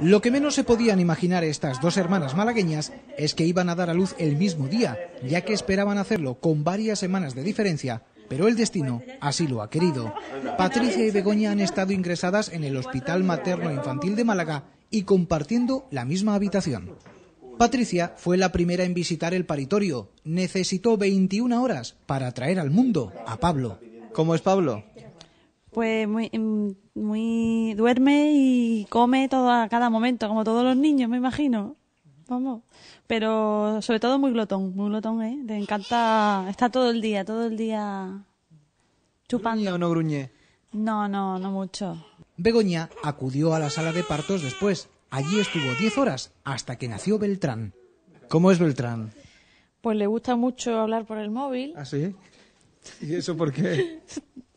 Lo que menos se podían imaginar estas dos hermanas malagueñas es que iban a dar a luz el mismo día, ya que esperaban hacerlo con varias semanas de diferencia, pero el destino así lo ha querido. Patricia y Begoña han estado ingresadas en el Hospital Materno Infantil de Málaga y compartiendo la misma habitación. Patricia fue la primera en visitar el paritorio. Necesitó 21 horas para traer al mundo a Pablo. ¿Cómo es Pablo? pues mm, muy, duerme y come todo a cada momento, como todos los niños, me imagino. Vamos. Pero sobre todo muy glotón, muy glotón, ¿eh? Le encanta, está todo el día, todo el día chupando. o no gruñe? No, no, no mucho. Begoña acudió a la sala de partos después. Allí estuvo diez horas hasta que nació Beltrán. ¿Cómo es Beltrán? Pues le gusta mucho hablar por el móvil. ¿Ah, sí? ¿Y eso por qué?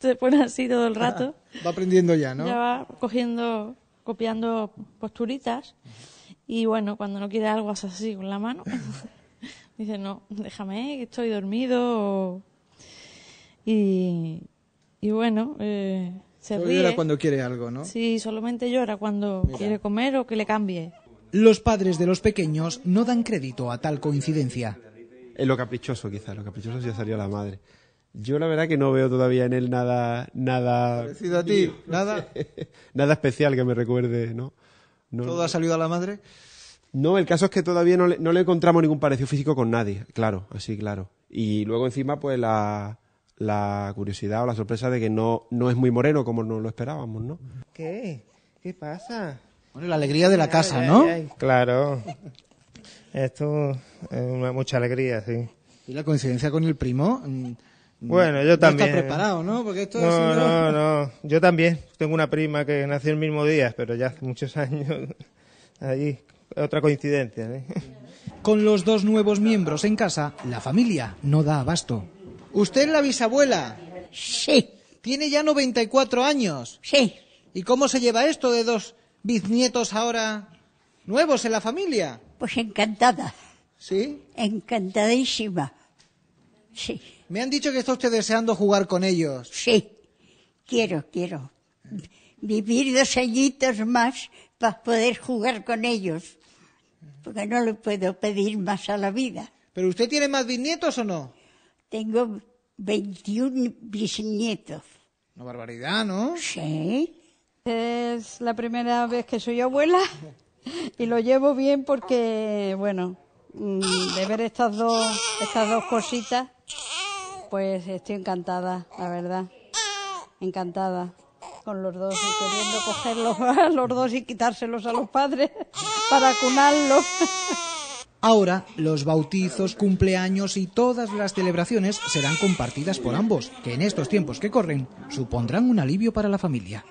Se este, pone así todo el rato. va aprendiendo ya, ¿no? Ya va cogiendo, copiando posturitas. Y bueno, cuando no quiere algo, hace así con la mano. Dice, no, déjame, que estoy dormido. Y, y bueno, eh, se Solo cuando quiere algo, ¿no? Sí, solamente llora cuando quiere comer o que le cambie. Los padres de los pequeños no dan crédito a tal coincidencia. Es lo caprichoso, quizás, lo caprichoso ya salió la madre. Yo la verdad que no veo todavía en él nada nada parecido a ti, nada nada especial que me recuerde, ¿no? todo ha salido a la madre. No, el caso es que todavía no le, encontramos ningún parecido físico con nadie, claro, así claro. Y luego encima pues la, curiosidad o la sorpresa de que no, es muy moreno como nos lo esperábamos, ¿no? ¿Qué? ¿Qué pasa? Bueno, la alegría de la casa, ¿no? claro. Esto es mucha alegría, sí. Y la coincidencia con el primo, mm, bueno, yo también. No preparado, ¿no? no, no, no. Yo también. Tengo una prima que nació el mismo día, pero ya hace muchos años. Ahí, otra coincidencia. ¿eh? Con los dos nuevos miembros en casa, la familia no da abasto. ¿Usted es la bisabuela? Sí. Tiene ya 94 años. Sí. ¿Y cómo se lleva esto de dos bisnietos ahora nuevos en la familia? Pues encantada. ¿Sí? Encantadísima. Sí. Me han dicho que está usted deseando jugar con ellos. Sí, quiero, quiero. Vivir dos añitos más para poder jugar con ellos. Porque no le puedo pedir más a la vida. ¿Pero usted tiene más bisnietos o no? Tengo 21 bisnietos. Una barbaridad, ¿no? Sí. Es la primera vez que soy abuela y lo llevo bien porque, bueno, Mm, de ver estas dos, estas dos cositas, pues estoy encantada, la verdad. Encantada con los dos y queriendo cogerlos a los dos y quitárselos a los padres para cunarlos. Ahora, los bautizos, cumpleaños y todas las celebraciones serán compartidas por ambos, que en estos tiempos que corren supondrán un alivio para la familia.